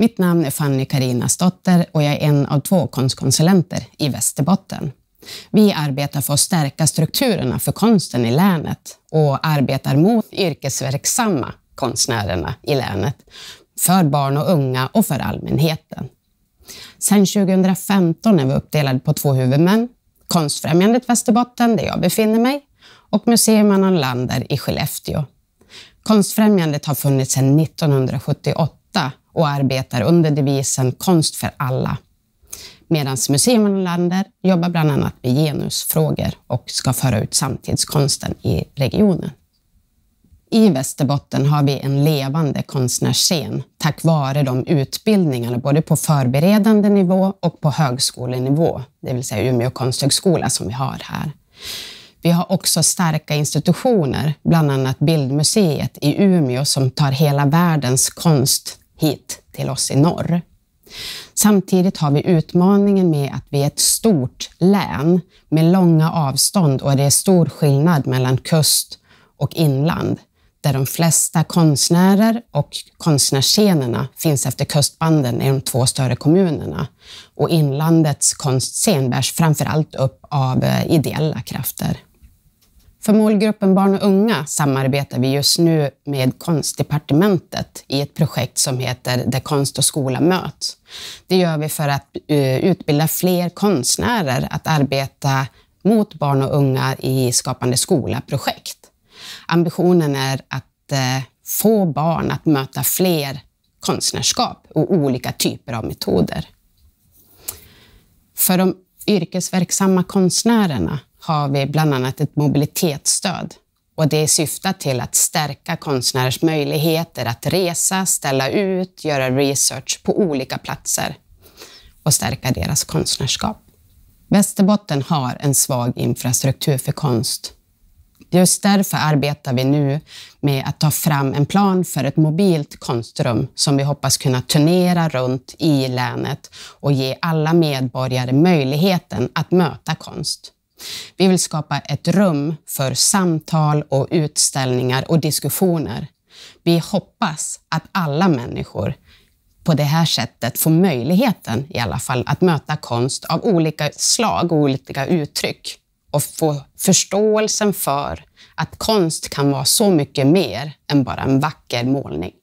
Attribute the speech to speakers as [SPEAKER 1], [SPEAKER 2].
[SPEAKER 1] Mitt namn är Fanny Karinasdotter och jag är en av två konstkonsulenter i Västerbotten. Vi arbetar för att stärka strukturerna för konsten i länet och arbetar mot yrkesverksamma konstnärerna i länet, för barn och unga och för allmänheten. Sedan 2015 är vi uppdelade på två huvudmän, Konstfrämjandet Västerbotten, där jag befinner mig, och Museum Anna Lander i Skellefteå. Konstfrämjandet har funnits sedan 1978 och arbetar under devisen Konst för alla. Medan Museum Lander jobbar bland annat med genusfrågor och ska föra ut samtidskonsten i regionen. I Västerbotten har vi en levande konstnärsscen tack vare de utbildningar, både på förberedande nivå och på högskolenivå, det vill säga Umeå konsthögskola som vi har här. Vi har också starka institutioner, bland annat Bildmuseet i Umeå som tar hela världens konst hit till oss i norr. Samtidigt har vi utmaningen med att vi är ett stort län med långa avstånd och det är stor skillnad mellan kust och inland där de flesta konstnärer och konstnärsscenerna finns efter kustbanden i de två större kommunerna. Och inlandets konstscen bärs framför allt upp av eh, ideella krafter. För målgruppen barn och unga samarbetar vi just nu med Konstdepartementet i ett projekt som heter Där konst och skola möts. Det gör vi för att eh, utbilda fler konstnärer att arbeta mot barn och unga i Skapande skola-projekt. Ambitionen är att eh, få barn att möta fler konstnärskap och olika typer av metoder. För de yrkesverksamma konstnärerna har vi bland annat ett mobilitetsstöd och det syftar till att stärka konstnärers möjligheter att resa, ställa ut, göra research på olika platser och stärka deras konstnärskap. Västerbotten har en svag infrastruktur för konst. Just därför arbetar vi nu med att ta fram en plan för ett mobilt konstrum som vi hoppas kunna turnera runt i länet och ge alla medborgare möjligheten att möta konst. Vi vill skapa ett rum för samtal och utställningar och diskussioner. Vi hoppas att alla människor på det här sättet får möjligheten i alla fall att möta konst av olika slag och olika uttryck och få förståelsen för att konst kan vara så mycket mer än bara en vacker målning.